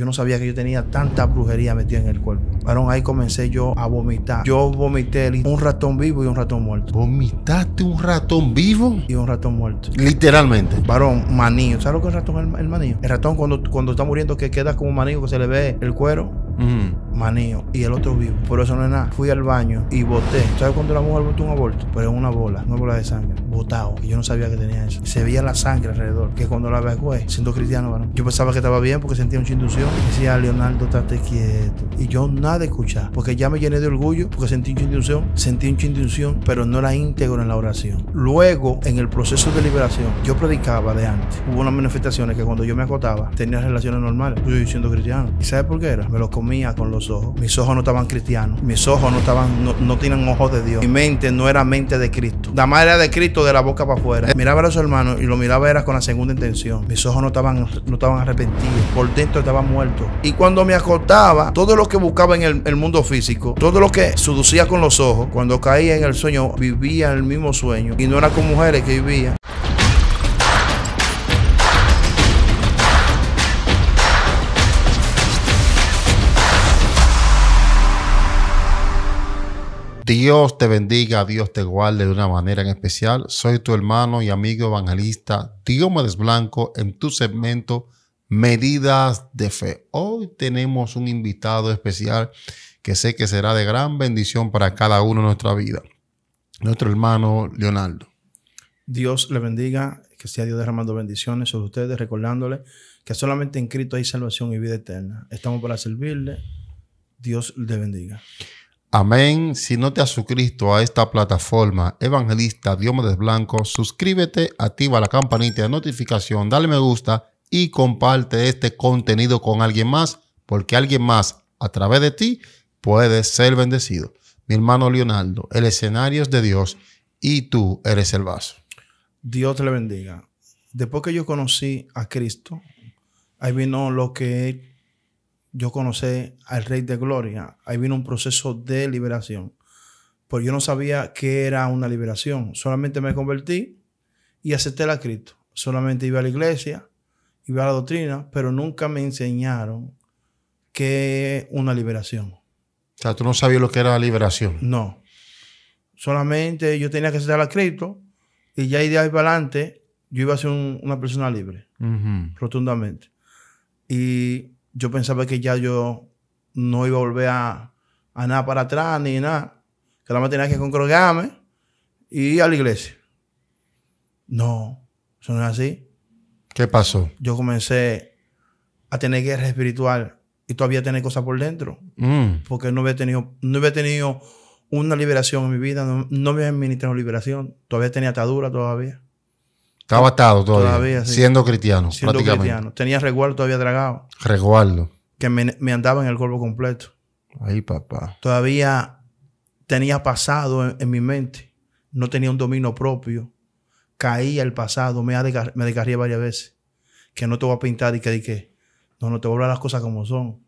Yo no sabía que yo tenía tanta brujería metida en el cuerpo. Varón, ahí comencé yo a vomitar. Yo vomité un ratón vivo y un ratón muerto. ¿Vomitaste un ratón vivo? Y un ratón muerto. Literalmente. Varón, manillo. ¿Sabes lo que es el ratón? El, manillo. El ratón cuando, cuando está muriendo que queda como un manillo que se le ve el cuero manío y el otro vivo. Por eso no es nada. Fui al baño y boté. ¿Sabes cuando la mujer botó un aborto? Pero en una bola, una bola de sangre. Botado. Y yo no sabía que tenía eso. Se veía la sangre alrededor. Que cuando la güey, siendo cristiano, yo pensaba que estaba bien porque sentía mucha inducción. Decía, Leonardo, estate quieto. Y yo nada escuchaba. Porque ya me llené de orgullo porque sentí mucha inducción. Sentí mucha inducción, pero no la íntegro en la oración. Luego, en el proceso de liberación, yo predicaba de antes. Hubo unas manifestaciones que cuando yo me acotaba, tenía relaciones normales. Yo siendo cristiano. ¿Y sabes por qué era? Me lo comía con los mis ojos. no estaban cristianos. Mis ojos no estaban, no, tienen ojos de Dios. Mi mente no era mente de Cristo. La era de Cristo de la boca para afuera. Eh, miraba a su hermano y lo miraba era con la segunda intención. Mis ojos no estaban, no estaban arrepentidos. Por dentro estaba muerto. Y cuando me acostaba, todo lo que buscaba en el, el mundo físico, todo lo que seducía con los ojos, cuando caía en el sueño, vivía el mismo sueño. Y no era con mujeres que vivía. Dios te bendiga, Dios te guarde de una manera en especial. Soy tu hermano y amigo evangelista Diomedes Blanco en tu segmento Medidas de Fe. Hoy tenemos un invitado especial que sé que será de gran bendición para cada uno de nuestra vida. Nuestro hermano Leonardo. Dios le bendiga, que sea Dios derramando bendiciones sobre ustedes, recordándole que solamente en Cristo hay salvación y vida eterna. Estamos para servirle. Dios le bendiga. Amén. Si no te has suscrito a esta plataforma evangelista Dioma de Blanco, suscríbete, activa la campanita de notificación, dale me gusta y comparte este contenido con alguien más, porque alguien más a través de ti puede ser bendecido. Mi hermano Leonardo, el escenario es de Dios y tú eres el vaso. Dios te le bendiga. Después que yo conocí a Cristo, ahí vino lo que yo conocí al Rey de Gloria. Ahí vino un proceso de liberación. Porque yo no sabía qué era una liberación. Solamente me convertí y acepté la Cristo. Solamente iba a la iglesia, iba a la doctrina, pero nunca me enseñaron qué una liberación. O sea, tú no sabías lo que era la liberación. No. Solamente yo tenía que aceptar la Cristo y ya de ahí para adelante yo iba a ser una persona libre, rotundamente. Y yo pensaba que ya yo no iba a volver a, nada para atrás ni nada. Que nada más tenía que congregarme y ir a la iglesia. No, eso no es así. ¿Qué pasó? Yo comencé a tener guerra espiritual y todavía tenía cosas por dentro. Mm. Porque no había, tenido, no había tenido una liberación en mi vida, no, no había administrado liberación. Todavía tenía atadura todavía. Estaba atado todavía. Siendo cristiano, siendo Tenía resguardo todavía dragado. Resguardo. Que me, andaba en el cuerpo completo. Ahí papá. Todavía tenía pasado en, mi mente. No tenía un dominio propio. Caía el pasado. Me, varias veces. Que no te voy a pintar y que di No, no te voy a hablar las cosas como son.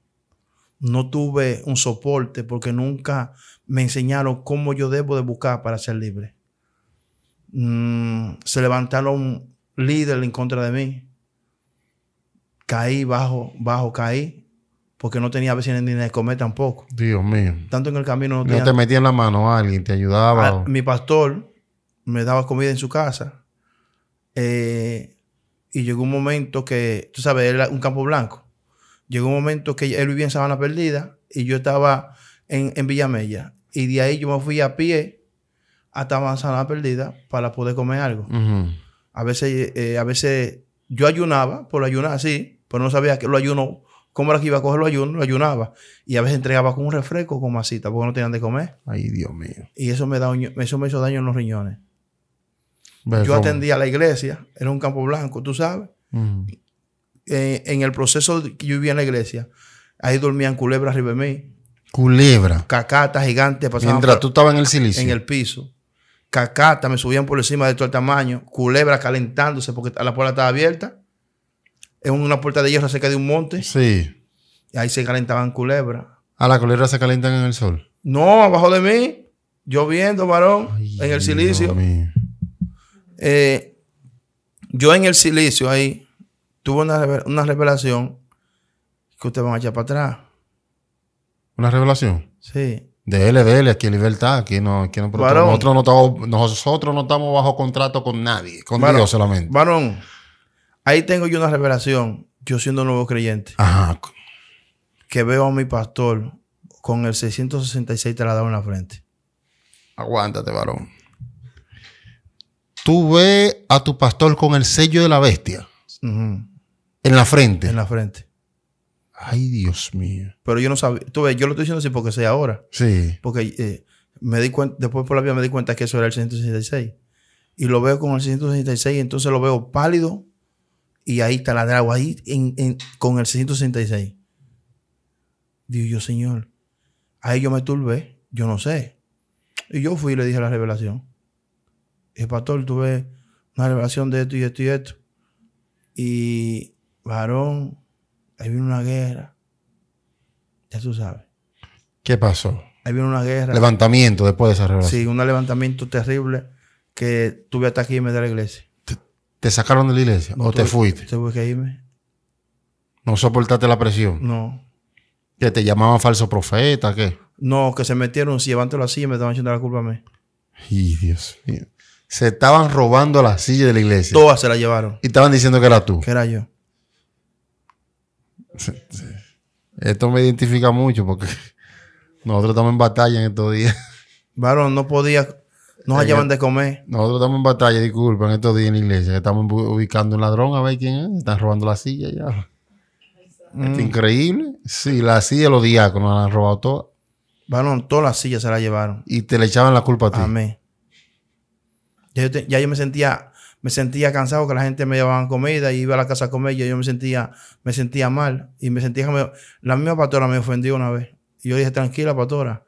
No tuve un soporte porque nunca me enseñaron cómo yo debo de buscar para ser libre. Mm, se levantaron líderes en contra de mí. Caí bajo, bajo, caí, porque no tenía a veces ni de comer tampoco. Dios mío. Tanto en el camino no te metía en la mano a alguien, te ayudaba. Ah, mi pastor me daba comida en su casa. Eh, y llegó un momento que, tú sabes, era un campo blanco. Llegó un momento que él vivía en Sabana Perdida y yo estaba en, en Villamella. Y de ahí yo me fui a pie hasta manzana perdida para poder comer algo. A veces, eh, a veces yo ayunaba, por ayunar así, pero no sabía que lo ayuno, cómo era que iba a coger lo ayuno, lo ayunaba. Y a veces entregaba con un refresco con masita, porque no tenían de comer. Ay, Dios mío. Y eso me, da, eso me hizo daño en los riñones. yo atendía a la iglesia, era un campo blanco, tú sabes. Eh, en el proceso que yo vivía en la iglesia, ahí dormían culebras arriba de mí. Culebra. Cacatas gigantes. Mientras tú estabas en el silicio. En el piso. Cacatas me subían por encima de todo el tamaño, culebra calentándose porque la puerta estaba abierta. En una puerta de hierro cerca de un monte. Sí. ahí se calentaban culebras. ¿A la culebras se calentan en el sol? No, abajo de mí, lloviendo, varón, en el silicio. Eh, yo en el silicio ahí tuve una, una revelación que ustedes van a echar para atrás. ¿Una revelación? Sí de LDL, aquí en libertad, aquí no, aquí nosotros, no estamos, nosotros no estamos bajo contrato con nadie, con Dios solamente. Varón, ahí tengo yo una revelación, yo siendo nuevo creyente, Ajá. que veo a mi pastor con el 666 te la dado en la frente. Aguántate, varón. Tú ves a tu pastor con el sello de la bestia en la frente. En la frente. Ay, Dios mío. Pero yo no sabía. Tú ves, yo lo estoy diciendo así porque sé ahora. Sí. Porque eh, me di cuenta, después por la vida me di cuenta que eso era el 666. Y lo veo con el 666, entonces lo veo pálido y ahí está la dragua. ahí en, con el 666. Digo yo, Señor, ahí yo me turbé, yo no sé. Y yo fui y le dije la revelación. El eh, pastor, tuve una revelación de esto y esto y esto. Y varón, Ahí vino una guerra. Ya tú sabes. ¿Qué pasó? Ahí vino una guerra. Levantamiento después de esa revelación. Sí, un levantamiento terrible que tuve hasta aquí y me de la iglesia. ¿Te, sacaron de la iglesia o te fuiste? Tuve que irme. ¿No soportaste la presión? No. ¿Que te llamaban falso profeta? ¿Qué? No, que se metieron, si la silla me estaban echando la culpa a mí. Y Dios Se estaban robando la silla de la iglesia. Todas se la llevaron. Y estaban diciendo que era tú. Que era yo. Esto me identifica mucho porque nosotros estamos en batalla en estos días. Varón, no podía, Nos la llevan de comer. Nosotros estamos en batalla, disculpen, en estos días en la iglesia. Estamos ubicando un ladrón a ver quién es. Están robando la silla ya. Es mm. increíble. Sí, la silla los diáconos la han robado toda. Varón, todas las sillas se la llevaron. Y te le echaban la culpa a ti. Amén. ya yo me sentía me sentía cansado que la gente me llevaban comida y iba a la casa a comer. Y yo me sentía, me sentía mal y me sentía la misma pastora me ofendió una vez. Y yo dije, tranquila, pastora,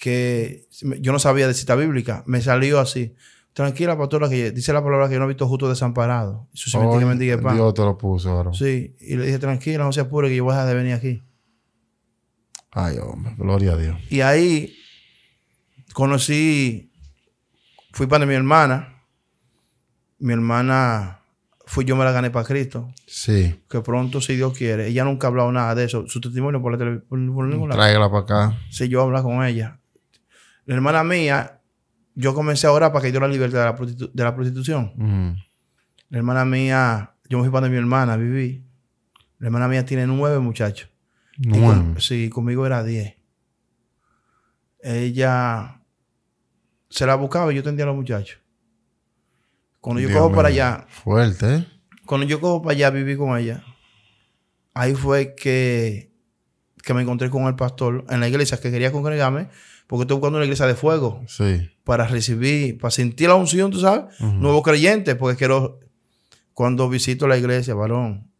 que yo no sabía de cita bíblica. Me salió así. Tranquila, pastora, que dice la palabra que yo no he visto justo desamparado. Y Dios te lo puso, Sí, y le dije, tranquila, no se apure, que yo voy a dejar de venir aquí. Ay, hombre, gloria a Dios. Y ahí conocí, fui para mi hermana mi hermana fui yo me la gané para Cristo. Sí. Que pronto, si Dios quiere. Ella nunca ha hablado nada de eso. Su testimonio por la televisión. Tráigala para acá. Sí, yo hablo con ella. La hermana mía, yo comencé ahora para que yo la libertad de la, prostitución. Mm. La hermana mía, yo me fui para mi hermana, viví. La hermana mía tiene nueve muchachos. Nueve. sí, conmigo era diez. Ella se la buscaba y yo tendía a los muchachos. Cuando yo cojo para allá. Fuerte, ¿eh? Cuando yo cojo para allá, viví con ella. Ahí fue que, que me encontré con el pastor en la iglesia que quería congregarme, porque estoy buscando una iglesia de fuego. Sí. Para recibir, para sentir la unción, tú sabes, Nuevo nuevos creyentes, porque quiero. Cuando visito la iglesia, varón,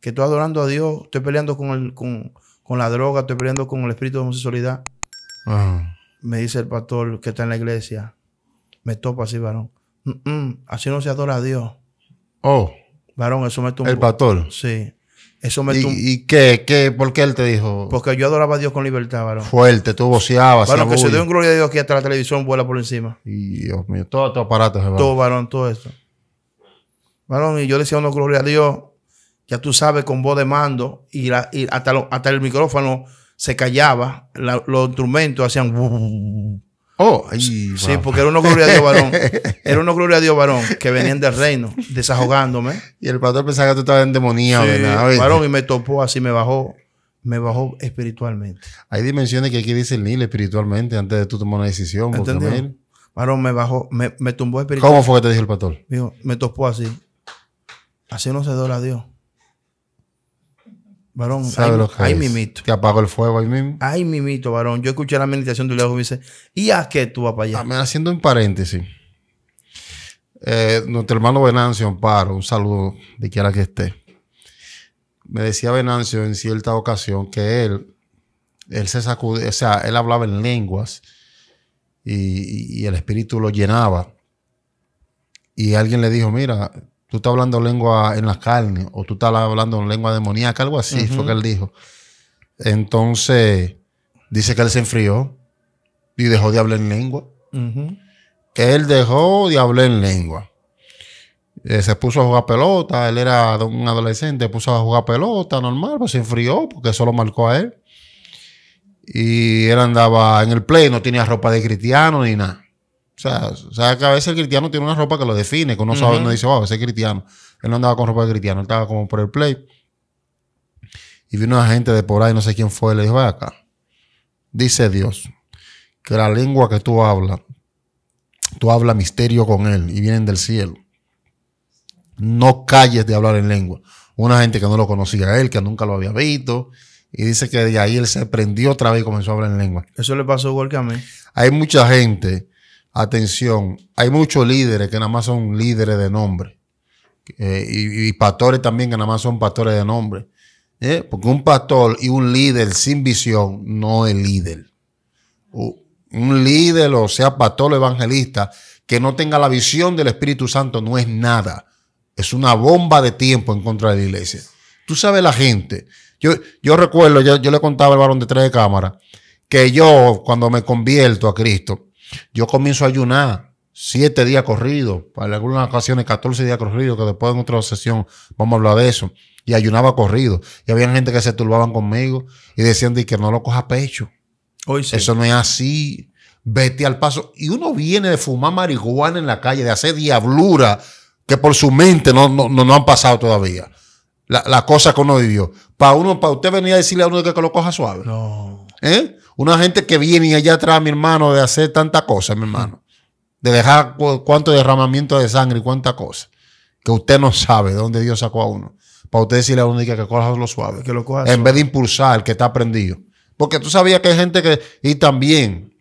que estoy adorando a Dios, estoy peleando con, con, la droga, estoy peleando con el espíritu de homosexualidad. Me dice el pastor que está en la iglesia, me topa así, varón así no se adora a Dios. Oh. Varón, eso me El pastor. Sí. Eso me ¿Y, ¿Y qué, ¿Por qué él te dijo? Porque yo adoraba a Dios con libertad, varón. Fuerte, tú voceabas. Bueno, que se dio un gloria a Dios aquí hasta la televisión vuela por encima. Y Dios mío, todo aparato, aparatos, va. Todo, varón, todo esto. Varón, y yo decía una gloria a Dios, ya tú sabes, con voz de mando, y, hasta, el micrófono se callaba, los instrumentos hacían. Oh, sí, porque era uno gloria a Dios varón. Era uno gloria a Dios varón que venían del reino, desahogándome. Y el pastor pensaba que tú estabas endemoniado, sí, Varón, y me topó así, me bajó. Me bajó espiritualmente. Hay dimensiones que aquí dice el Nil espiritualmente antes de tú tomar una decisión. varón, me bajó, me, tumbó espiritualmente. ¿Cómo fue que te dijo el pastor? me topó así. Así no se dora Dios. Varón, que mimito. Que apagó el fuego ahí mismo. Hay mimito, varón. Yo escuché la meditación de luego y dice, ¿y a qué tú vas para allá? Ah, haciendo un paréntesis. Eh, nuestro hermano Venancio Amparo, un saludo de quiera que esté. Me decía Venancio en cierta ocasión que él, él se sacudía, o sea, él hablaba en lenguas y, y el espíritu lo llenaba. Y alguien le dijo, mira, tú estás hablando lengua en las carnes o tú estás hablando lengua demoníaca, algo así fue que él dijo. Entonces, dice que él se enfrió y dejó de hablar en lengua. Que Él dejó de hablar en lengua. Eh, se puso a jugar pelota, él era un adolescente, puso a jugar pelota normal, pues se enfrió porque eso lo marcó a él. Y él andaba en el play, no tenía ropa de cristiano ni nada. O sea, que a veces el cristiano tiene una ropa que lo define, que uno sabe, uno dice, wow, ese cristiano. Él no andaba con ropa de cristiano, él estaba como por el play. Y vino una gente de por ahí, no sé quién fue, le dijo, vaya acá. Dice Dios que la lengua que tú hablas, tú hablas misterio con él y vienen del cielo. No calles de hablar en lengua. Una gente que no lo conocía a él, que nunca lo había visto. Y dice que de ahí él se prendió otra vez y comenzó a hablar en lengua. Eso le pasó igual que a mí. Hay mucha gente atención, hay muchos líderes que nada más son líderes de nombre. Eh, y, pastores también que nada más son pastores de nombre. Eh, porque un pastor y un líder sin visión no es líder. Un líder, o sea, pastor evangelista, que no tenga la visión del Espíritu Santo no es nada. Es una bomba de tiempo en contra de la iglesia. Tú sabes la gente. Yo, yo recuerdo, yo, yo le contaba al varón de tres de cámara, que yo cuando me convierto a Cristo, yo comienzo a ayunar siete días corridos, para algunas ocasiones 14 días corridos, que después en otra sesión vamos a hablar de eso. Y ayunaba corrido. Y había gente que se turbaban conmigo y decían que no lo coja pecho. Hoy Eso no es así. Vete al paso. Y uno viene de fumar marihuana en la calle, de hacer diablura que por su mente no, han pasado todavía. La, cosa que uno vivió. Para uno, para usted venía a decirle a uno que lo coja suave. No. ¿Eh? Una gente que viene allá atrás, mi hermano, de hacer tanta cosa, mi hermano. De dejar cuánto derramamiento de sangre y cuánta cosa. Que usted no sabe de dónde Dios sacó a uno. Para usted decirle a uno que, que coja lo suave. Que lo en vez de impulsar el que está prendido. Porque tú sabías que hay gente que... Y también,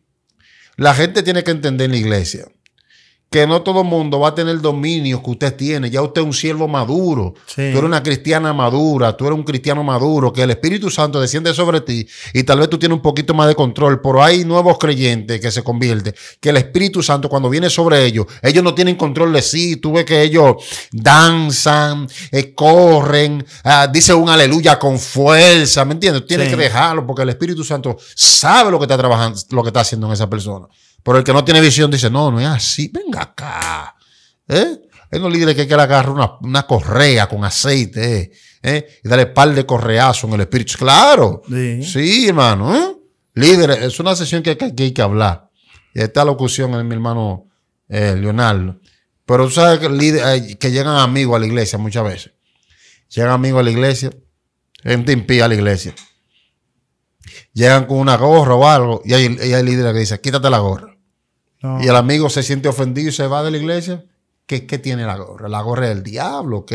la gente tiene que entender en la iglesia que no todo el mundo va a tener dominio que usted tiene. Ya usted es un siervo maduro. Tú eres una cristiana madura, tú eres un cristiano maduro, que el Espíritu Santo desciende sobre ti y tal vez tú tienes un poquito más de control, pero hay nuevos creyentes que se convierten, que el Espíritu Santo cuando viene sobre ellos, ellos no tienen control de sí. Tú ves que ellos danzan, eh, corren, ah, dicen un aleluya con fuerza, ¿me entiendes? Tienes que dejarlo porque el Espíritu Santo sabe lo que está trabajando, lo que está haciendo en esa persona. Pero el que no tiene visión dice, no, no es así, venga acá. ¿Eh? Hay unos líderes que le agarrar una, correa con aceite ¿eh? y darle par de correazo en el espíritu. Claro. Sí, sí hermano. ¿eh? Líderes, es una sesión que, hay que hablar. Y esta locución es mi hermano eh, Leonardo. Pero tú sabes que, líder, que llegan amigos a la iglesia muchas veces. Llegan amigos a la iglesia, gente impía a la iglesia llegan con una gorra o algo y hay, y hay líderes que dicen, quítate la gorra. Y el amigo se siente ofendido y se va de la iglesia. ¿Qué, tiene la gorra? La gorra del diablo.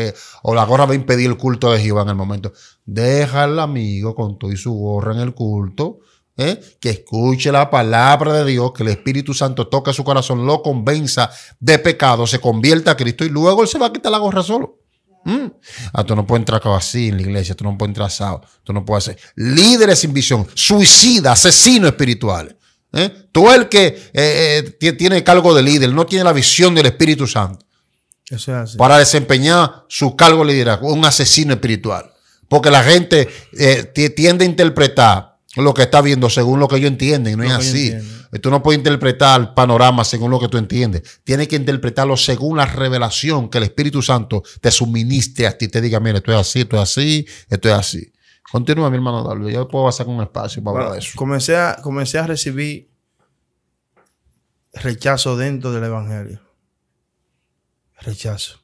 O la gorra va a impedir el culto de Jehová en el momento. Deja al amigo con todo y su gorra en el culto. ¿eh? Que escuche la palabra de Dios, que el Espíritu Santo toque su corazón, lo convenza de pecado, se convierta a Cristo y luego él se va a quitar la gorra solo. Mm. Ah, tú no puedes entrar así en la iglesia, tú no puedes entrar asado, tú no puedes ser. Líderes sin visión, Suicida. asesinos espirituales. ¿Eh? Tú Todo el que eh, eh, tiene cargo de líder no tiene la visión del Espíritu Santo para desempeñar su cargo de liderazgo, un asesino espiritual. Porque la gente tiende a interpretar lo que está viendo según lo que ellos entienden, no es así. Tú no puedes interpretar el panorama según lo que tú entiendes. Tienes que interpretarlo según la revelación que el Espíritu Santo te suministre a ti. Te diga, mira, esto es así, esto es así, esto es así. Continúa, mi hermano Dario. Yo puedo pasar un espacio para hablar de eso. Comencé a, comencé a recibir rechazo dentro del evangelio. Rechazo.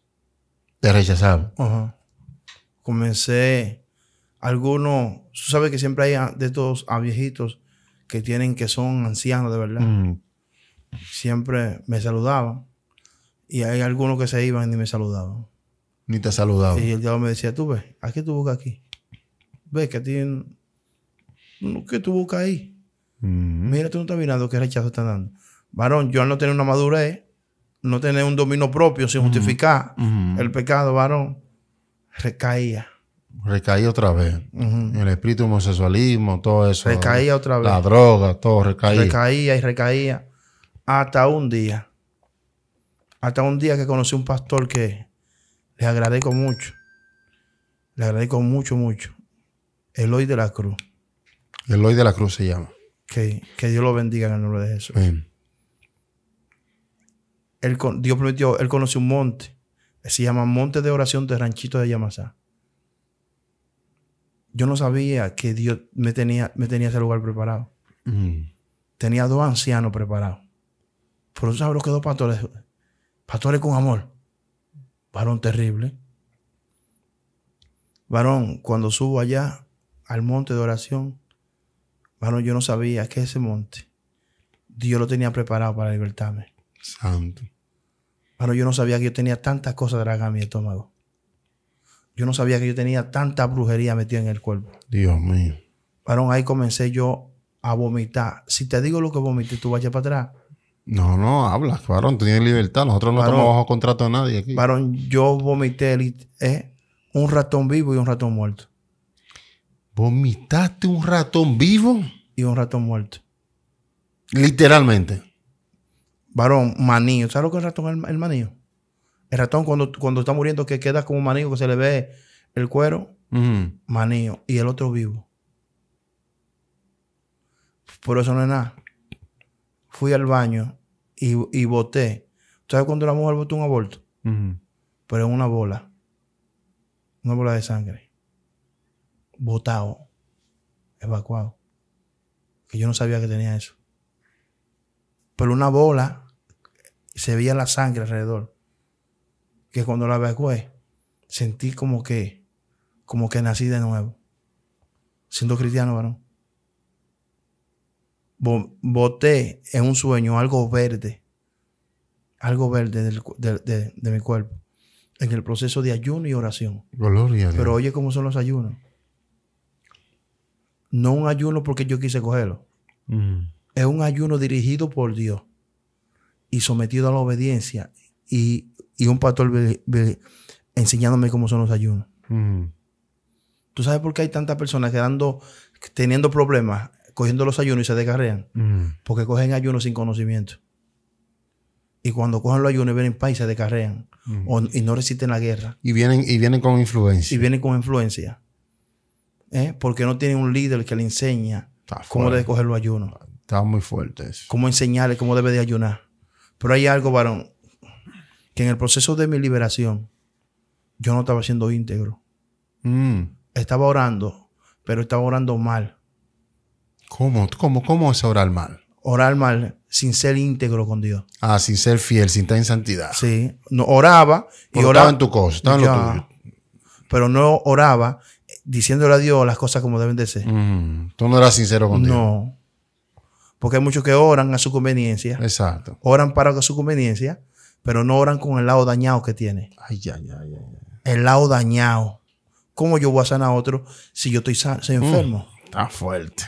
¿Te rechazaron? Comencé. Algunos, tú sabes que siempre hay de estos a viejitos que tienen que son ancianos de verdad. Mm. Siempre me saludaban. Y hay algunos que se iban y ni me saludaban. Ni te saludaban. Y el diablo me decía, tú ves, ¿a qué tú buscas aquí? ves que tiene que tú ahí? Mm-hmm. Mira, tú no estás mirando qué rechazo está dando. Varón, yo al no tener una madurez, no tener un dominio propio sin mm-hmm. justificar mm-hmm. el pecado, varón, recaía. Recaía otra vez. El espíritu homosexualismo, todo eso. Recaía otra vez. La droga, todo recaía. Recaía y recaía. Hasta un día. Hasta un día que conocí un pastor que le agradezco mucho. Le agradezco mucho, mucho. Eloy de la Cruz. Eloy de la Cruz se llama. Que, que Dios lo bendiga en el nombre de Jesús. Dios prometió, él conoció un monte. Se llama Monte de Oración de Ranchito de Yamasá. Yo no sabía que Dios me tenía, me tenía ese lugar preparado. Mm. Tenía dos ancianos preparados. Pero tú sabes lo que dos pastores. Pastores con amor. Varón terrible. Varón, cuando subo allá, al monte de oración. varón, yo no sabía que ese monte Dios lo tenía preparado para libertarme. Santo. pero yo no sabía que yo tenía tantas cosas dragadas en mi estómago. Yo no sabía que yo tenía tanta brujería metida en el cuerpo. Dios mío. Varón, ahí comencé yo a vomitar. Si te digo lo que vomité, tú vayas para atrás. No, no, habla, varón, tú tienes libertad. Nosotros no estamos bajo contrato a nadie aquí. Varón, yo vomité eh, un ratón vivo y un ratón muerto. ¿Vomitaste un ratón vivo? Y un ratón muerto. Literalmente. Varón, manillo. ¿Sabes lo que es el ratón? El, el manillo. El ratón cuando, cuando está muriendo que queda como un manillo, que se le ve el cuero, manío manillo. Y el otro vivo. Por eso no es nada. Fui al baño y, y boté. ¿Sabes cuando la mujer votó un aborto? Pero en una bola. Una bola de sangre botado, evacuado. Que yo no sabía que tenía eso. Pero una bola, se veía la sangre alrededor. Que cuando la evacué, sentí como que, como que nací de nuevo. Siendo cristiano, varón. Boté en un sueño algo verde, algo verde de, mi cuerpo en el proceso de ayuno y oración. Pero oye cómo son los ayunos. No un ayuno porque yo quise cogerlo. Es un ayuno dirigido por Dios y sometido a la obediencia. Y, un pastor enseñándome cómo son los ayunos. ¿Tú sabes por qué hay tantas personas quedando, teniendo problemas, cogiendo los ayunos y se descarrean? Porque cogen ayunos sin conocimiento. Y cuando cogen los ayunos vienen país y se descarrean. y no resisten la guerra. Y vienen, y vienen con influencia. Y vienen con influencia. ¿eh? porque no tiene un líder que le enseña cómo debe coger los ayunos. Está muy fuerte eso. Cómo enseñarle cómo debe de ayunar. Pero hay algo, varón, que en el proceso de mi liberación yo no estaba siendo íntegro. Mm. Estaba orando, pero estaba orando mal. ¿Cómo? ¿Cómo? ¿Cómo es orar mal? Orar mal sin ser íntegro con Dios. Ah, sin ser fiel, sin estar en santidad. Sí. No, oraba y oraba. en tu cosa, estaba en lo tuyo. Pero no oraba diciéndole a Dios las cosas como deben de ser. tú no eras sincero con No. Porque hay muchos que oran a su conveniencia. Exacto. Oran para su conveniencia, pero no oran con el lado dañado que tiene. Ay, ay, ay, ay. El lado dañado. ¿Cómo yo voy a sanar a otro si yo estoy, enfermo? Mm, está fuerte.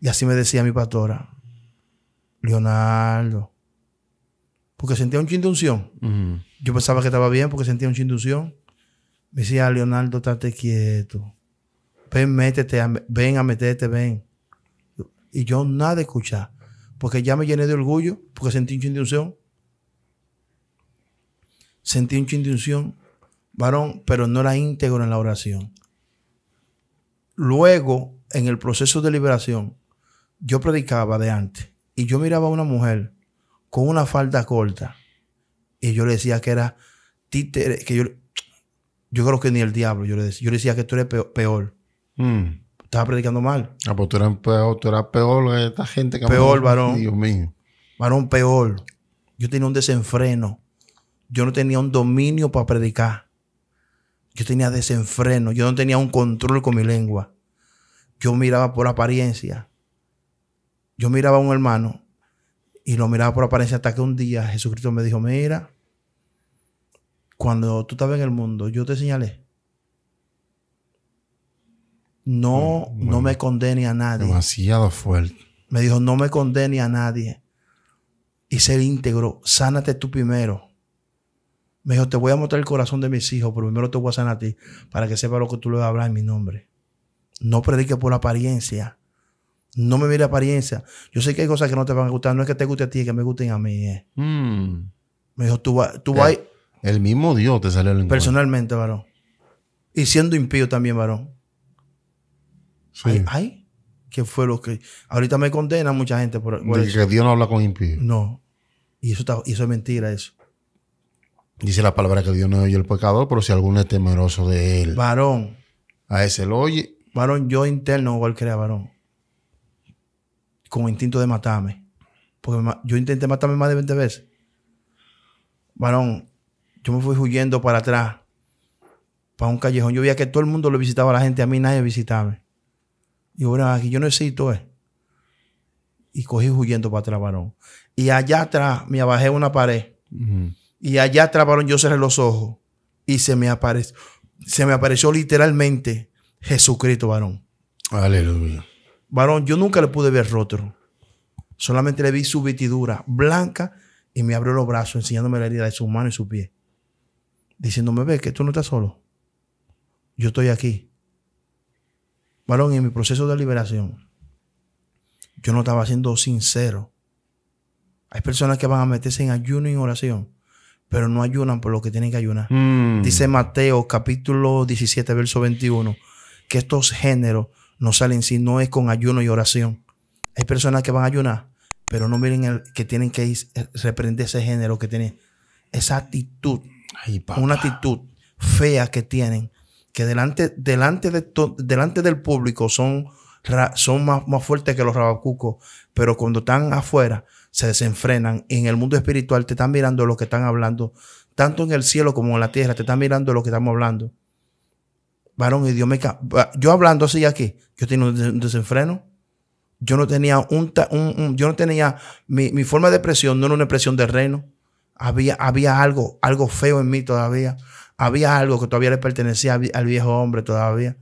Y así me decía mi pastora, Leonardo. Porque sentía un chin de unción. Yo pensaba que estaba bien porque sentía un chin de Me decía, Leonardo, estate quieto ven, métete, ven a meterte, ven. Y yo nada escuchaba. porque ya me llené de orgullo, porque sentí un chin Sentí un chin varón, pero no era íntegro en la oración. Luego, en el proceso de liberación, yo predicaba de antes y yo miraba a una mujer con una falda corta y yo le decía que era títere, que yo, yo creo que ni el diablo, yo le decía, yo decía que tú eres peor. Mm. Estaba predicando mal. Ah, pues tú eras peor, tú eras peor que esta gente que Peor, varón. Dios mío. Varón, peor. Yo tenía un desenfreno. Yo no tenía un dominio para predicar. Yo tenía desenfreno. Yo no tenía un control con mi lengua. Yo miraba por apariencia. Yo miraba a un hermano y lo miraba por apariencia hasta que un día Jesucristo me dijo, mira, cuando tú estabas en el mundo, yo te señalé no, no me condene a nadie. Demasiado fuerte. Me dijo, no me condene a nadie. Y ser íntegro, sánate tú primero. Me dijo, te voy a mostrar el corazón de mis hijos, pero primero te voy a sanar a ti para que sepa lo que tú le vas a hablar en mi nombre. No predique por apariencia. No me mire apariencia. Yo sé que hay cosas que no te van a gustar. No es que te guste a ti, que me gusten a mí. Eh. Hmm. Me dijo, tú, tú vas... El mismo Dios te salió Personalmente, varón. Y siendo impío también, varón. Ay, ¿qué fue lo que...? Ahorita me condena mucha gente por, Dios no habla con impíos. No. Y eso, está, es mentira, eso. Dice la palabra que Dios no oye el pecador, pero si alguno es temeroso de él. Varón. A ese lo oye. Varón, yo interno igual que era varón. Con instinto de matarme. Porque yo intenté matarme más de 20 veces. Varón, yo me fui huyendo para atrás. Para un callejón. Yo veía que todo el mundo lo visitaba, la gente. A mí nadie visitaba. Y ahora aquí yo necesito eso. Y cogí huyendo para atrás, varón. Y allá atrás me abajé una pared. Y allá atrás, varón, yo cerré los ojos. Y se me apareció, se me apareció literalmente Jesucristo, varón. Aleluya. Varón, yo nunca le pude ver rostro. Solamente le vi su vestidura blanca y me abrió los brazos enseñándome la herida de su mano y su pie. Diciéndome, ve que tú no estás solo. Yo estoy aquí en mi proceso de liberación, yo no estaba siendo sincero. Hay personas que van a meterse en ayuno y en oración, pero no ayunan por lo que tienen que ayunar. Mm. Dice Mateo capítulo 17, verso 21, que estos géneros no salen si no es con ayuno y oración. Hay personas que van a ayunar, pero no miren el, que tienen que eh, reprender ese género que tienen. Esa actitud, una actitud fea que tienen que delante, delante, de delante del público son, son más, más fuertes que los rabacucos, pero cuando están afuera se desenfrenan. en el mundo espiritual te están mirando lo que están hablando, tanto en el cielo como en la tierra, te están mirando lo que estamos hablando. Varón, y Yo hablando así aquí, yo tenía un desenfreno. Yo no tenía un, un, yo no tenía mi, forma de presión no era una expresión de reino. Había, había algo, algo feo en mí todavía había algo que todavía le pertenecía al viejo hombre todavía.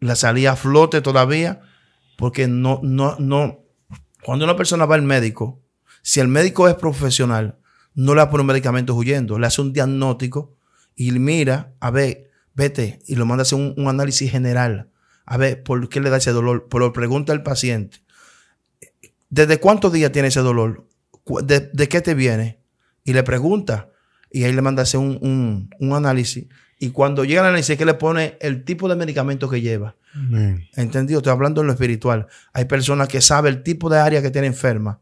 La salía a flote todavía, porque no, no, no. Cuando una persona va al médico, si el médico es profesional, no le va por un medicamento huyendo, le hace un diagnóstico y mira, a ver, vete y lo manda a hacer un, análisis general. A ver, ¿por qué le da ese dolor? Pero pues pregunta al paciente. ¿Desde cuántos días tiene ese dolor? de qué te viene? Y le pregunta y ahí le manda a hacer un, análisis. Y cuando llega el análisis, es que le pone el tipo de medicamento que lleva. ¿Entendido? Estoy hablando en lo espiritual. Hay personas que saben el tipo de área que tiene enferma.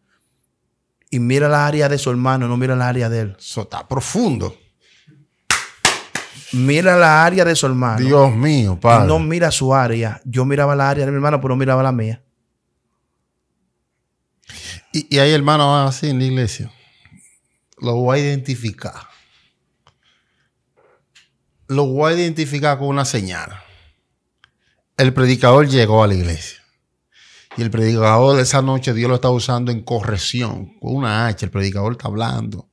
Y mira la área de su hermano, no mira la área de él. Eso está profundo. Mira la área de su hermano. Dios mío, padre. No mira su área. Yo miraba la área de mi hermano, pero no miraba la mía. Y, y hermano va así en la iglesia. Lo voy a identificar lo voy a identificar con una señal. El predicador llegó a la iglesia. Y el predicador esa noche Dios lo está usando en corrección, con una H, el predicador está hablando.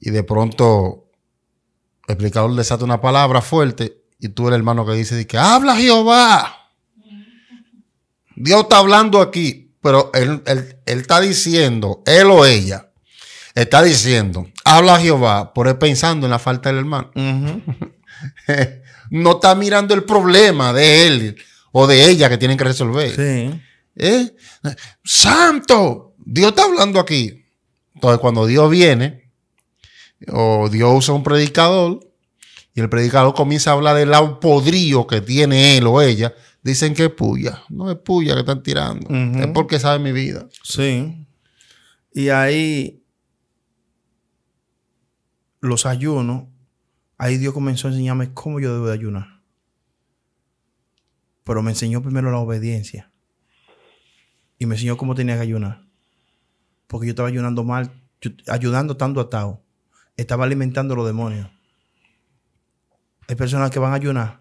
Y de pronto el predicador desata una palabra fuerte y tú el hermano que dice, que habla Jehová. Dios está hablando aquí, pero él, él está diciendo, él o ella, está diciendo, habla Jehová, por él pensando en la falta del hermano. no está mirando el problema de él o de ella que tienen que resolver. ¿Eh? Santo, Dios está hablando aquí. Entonces, cuando Dios viene, o Dios usa un predicador, y el predicador comienza a hablar del lado podrío que tiene él o ella, dicen que es puya. No es puya que están tirando. Es porque sabe mi vida. Sí. Y ahí los ayunos, ahí Dios comenzó a enseñarme cómo yo debo de ayunar. Pero me enseñó primero la obediencia. Y me enseñó cómo tenía que ayunar. Porque yo estaba ayunando mal, ayudando tanto atado. Estaba alimentando a los demonios. Hay personas que van a ayunar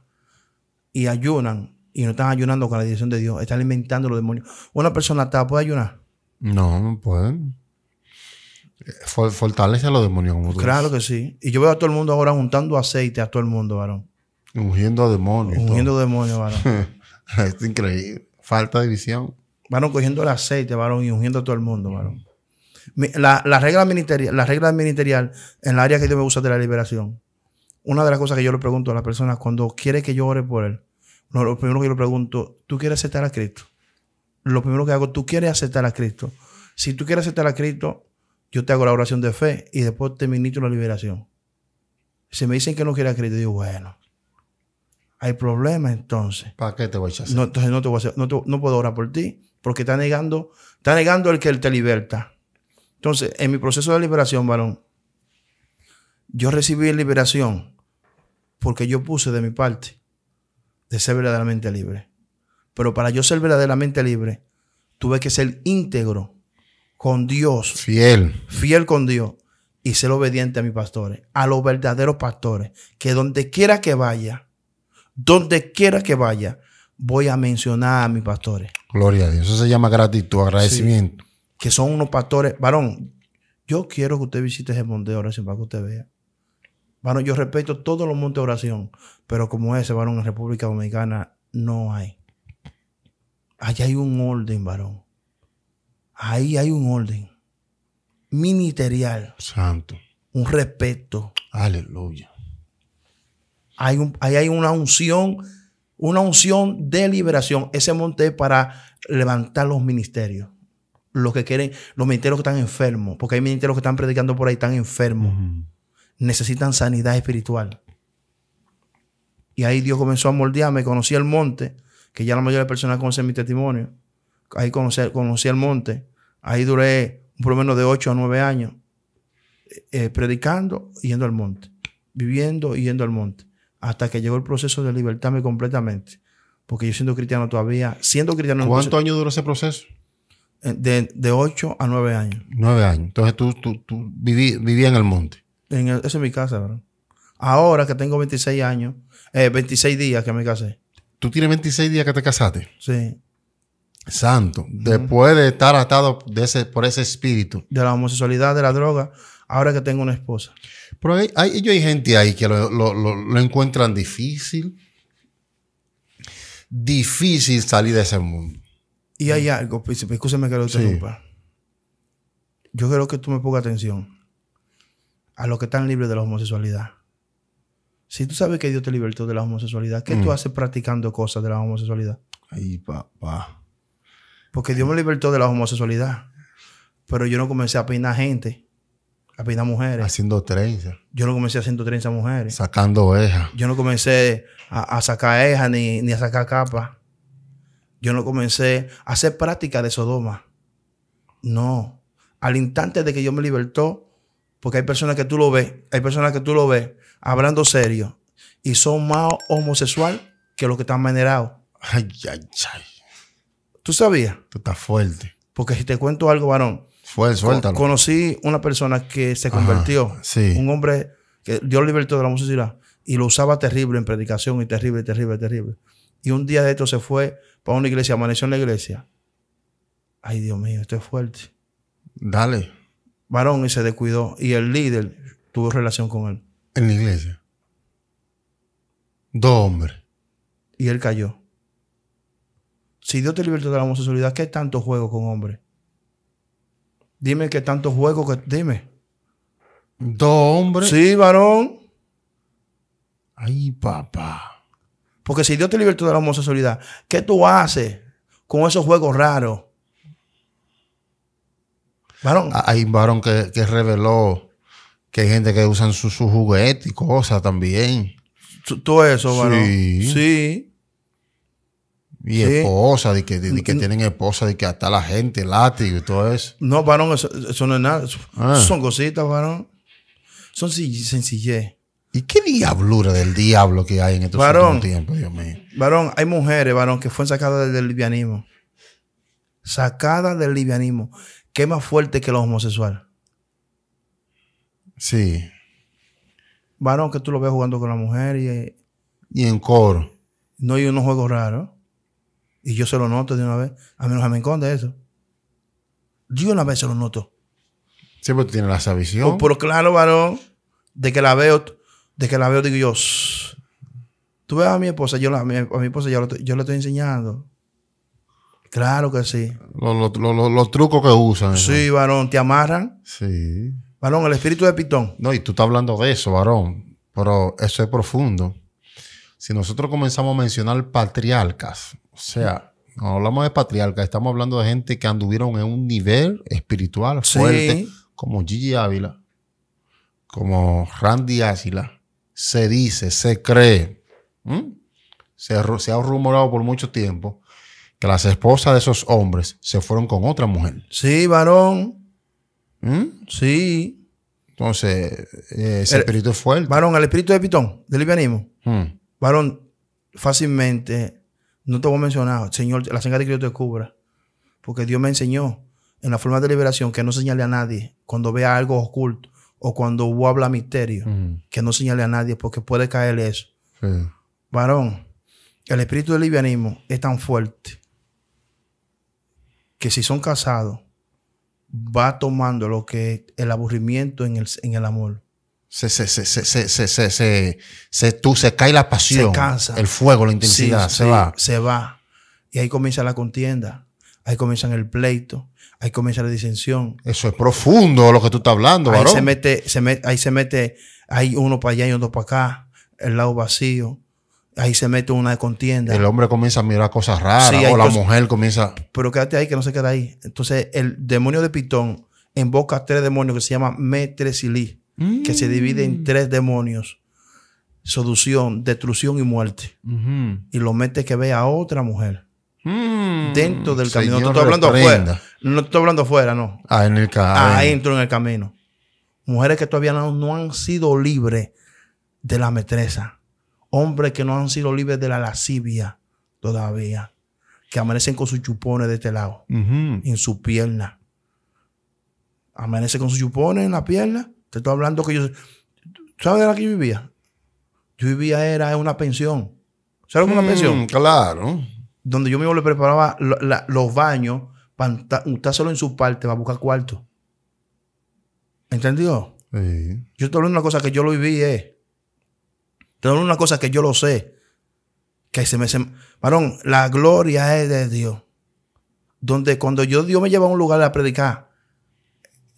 y ayunan y no están ayunando con la dirección de Dios. Están alimentando a los demonios. ¿Una persona atada puede ayunar? No, no pueden. Fortalece a los demonios, Claro que sí. Y yo veo a todo el mundo ahora juntando aceite a todo el mundo, varón. Ungiendo a demonios. Ungiendo demonios, varón. es increíble. Falta de visión. Varón cogiendo el aceite, varón, y ungiendo a todo el mundo, varón. La, la, regla ministerial, la regla ministerial en el área que yo me gusta de la liberación. Una de las cosas que yo le pregunto a las personas cuando quiere que yo ore por él, lo primero que yo le pregunto, ¿tú quieres aceptar a Cristo? Lo primero que hago, ¿tú quieres aceptar a Cristo? Si tú quieres aceptar a Cristo, yo te hago la oración de fe y después te ministro la liberación. Si me dicen que no quiere creer, yo digo, bueno, hay problema entonces. ¿Para qué te voy a hacer? No, entonces no puedo orar por ti porque está negando, está negando el que él te liberta. Entonces, en mi proceso de liberación, varón, yo recibí liberación porque yo puse de mi parte de ser verdaderamente libre. Pero para yo ser verdaderamente libre, tuve que ser íntegro con Dios. Fiel. Fiel con Dios. Y ser obediente a mis pastores, a los verdaderos pastores, que donde quiera que vaya, donde quiera que vaya, voy a mencionar a mis pastores. Gloria a Dios. Eso se llama gratitud, agradecimiento. que son unos pastores. Varón, yo quiero que usted visite ese monte de oración para que usted vea. Varón, yo respeto todos los montes de oración, pero como ese, varón, en República Dominicana no hay. Allá hay un orden, varón. Ahí hay un orden ministerial. Santo. Un respeto. Aleluya. Hay un, ahí hay una unción, una unción de liberación. Ese monte es para levantar los ministerios. Los que quieren, los ministerios que están enfermos, porque hay ministerios que están predicando por ahí, están enfermos. Necesitan sanidad espiritual. Y ahí Dios comenzó a moldearme. Conocí el monte, que ya la mayoría de personas conocen mi testimonio. Ahí conocí, conocí el monte. Ahí duré por lo menos de 8 a 9 años eh, eh, predicando y yendo al monte. Viviendo y yendo al monte. Hasta que llegó el proceso de libertarme completamente. Porque yo siendo cristiano todavía, siendo cristiano... ¿Cuántos años duró ese proceso? Eh, de, de, 8 a 9 años. 9 años. Entonces tú, tú, vivías en el monte. En es mi casa, ¿verdad? Ahora que tengo 26 años, 26 días que me casé. ¿Tú tienes 26 días que te casaste? Sí. Santo. Después de estar atado por ese espíritu. De la homosexualidad, de la droga, ahora que tengo una esposa. Pero hay, hay, gente ahí que lo, encuentran difícil. Difícil salir de ese mundo. Y hay algo, pues, escúchame que lo interrumpa. Yo quiero que tú me pongas atención a los que están libres de la homosexualidad. Si tú sabes que Dios te libertó de la homosexualidad, ¿qué tú mm. haces practicando cosas de la homosexualidad? Ay, papá. Porque Dios me libertó de la homosexualidad. Pero yo no comencé a peinar gente, a peinar mujeres. Haciendo trenza. Yo no comencé haciendo trenza mujeres. Sacando ovejas. Yo no comencé a, sacar ovejas ni, a sacar capas. Yo no comencé a hacer práctica de Sodoma. No. Al instante de que yo me libertó, porque hay personas que tú lo ves, hay personas que tú lo ves hablando serio y son más homosexual que los que están venerados. Ay, ay, ay. ¿Tú sabías? Tú estás fuerte. Porque si te cuento algo, varón. Fue, suéltalo. conocí una persona que se convirtió. sí. Un hombre que dio libertó de la homosexualidad y lo usaba terrible en predicación y terrible, terrible, terrible. Y un día de esto se fue para una iglesia, amaneció en la iglesia. Ay, Dios mío, esto es fuerte. Dale. Varón y se descuidó. Y el líder tuvo relación con él. En la iglesia. Dos hombres. Y él cayó. Si Dios te libertó de la homosexualidad, ¿qué tanto juego con hombres? Dime que tanto juego que. Dime. Dos hombres. Sí, varón. Ay, papá. Porque si Dios te libertó de la homosexualidad, ¿qué tú haces con esos juegos raros? Varón. Ah, hay varón que, reveló que hay gente que usa sus su juguetes y cosas también. Todo eso, varón. Sí. sí. Y esposas esposa, de que, tienen esposa, de que hasta la gente látigo y todo eso. No, varón, eso, no es nada. Ah. Son cositas, varón. Son sencillez. ¿Y qué diablura del diablo que hay en estos varón, tiempos, Dios mío? Varón, hay mujeres, varón, que fueron sacadas del livianismo. Sacadas del livianismo. ¿Qué más fuerte que los homosexuales? Sí. Varón, que tú lo ves jugando con la mujer y... Eh, y en coro. No, hay unos juegos raros. Y yo se lo noto de una vez. A mí no me enconde eso. Yo una vez se lo noto. Siempre tú tienes la visión. Por, claro, varón, de que la veo, de que la veo, digo yo, tú ves a mi esposa, yo la, a mi, esposa yo, le estoy enseñando. Claro que sí. Los, trucos que usan. Sí, varón, te amarran. Sí. Varón, el espíritu de Pitón. No, y tú estás hablando de eso, varón, pero eso es profundo si nosotros comenzamos a mencionar patriarcas, o sea, cuando hablamos de patriarcas, estamos hablando de gente que anduvieron en un nivel espiritual fuerte, como Gigi Ávila, como Randy Ásila. Se dice, se cree, se, ha rumorado por mucho tiempo que las esposas de esos hombres se fueron con otra mujer. Sí, varón. Sí. Entonces, eh, ese espíritu es fuerte. Varón, el espíritu de Pitón, del livianismo. Hmm varón, fácilmente, no te voy a mencionar, Señor, la sangre de Cristo te cubra, porque Dios me enseñó en la forma de liberación que no señale a nadie cuando vea algo oculto o cuando habla misterio, mm. que no señale a nadie porque puede caer eso. Varón, el espíritu del livianismo es tan fuerte que si son casados, va tomando lo que es el aburrimiento en el amor. Se, se, se, se, se, se, se, tú, se cae la pasión. Se cansa. El fuego, la intensidad, se va. Se va. Y ahí comienza la contienda. Ahí comienza el pleito. Ahí comienza la disensión. Eso es profundo lo que tú estás hablando, ahí Se mete, se ahí se mete, hay uno para allá y otro para acá. El lado vacío. Ahí se mete una contienda. El hombre comienza a mirar cosas raras. o la mujer comienza. Pero quédate ahí que no se queda ahí. Entonces, el demonio de Pitón invoca a tres demonios que se llaman Metresilí que se divide en mm. tres demonios, seducción, destrucción y muerte. Y lo mete que ve a otra mujer. Mm. Dentro del camino. No estoy hablando afuera. No estoy hablando afuera, no. Ah, en el camino. Ah, en el camino. Mujeres que todavía no, han sido libres de la maestresa Hombres que no han sido libres de la lascivia todavía. Que amanecen con sus chupones de este lado. En su pierna. Amanece con sus chupones en la pierna te estoy hablando que yo... ¿Sabes de la que yo vivía? Yo vivía era en una pensión. ¿Sabes una mm, pensión? Claro. Donde yo mismo le preparaba los baños para estar solo en su parte, para buscar cuarto. ¿entendido? Sí. Yo te hablo de una cosa que yo lo viví, eh. Te hablo de una cosa que yo lo sé. Que se me... Se... Varón, la gloria es de Dios. Donde cuando yo Dios me lleva a un lugar a predicar,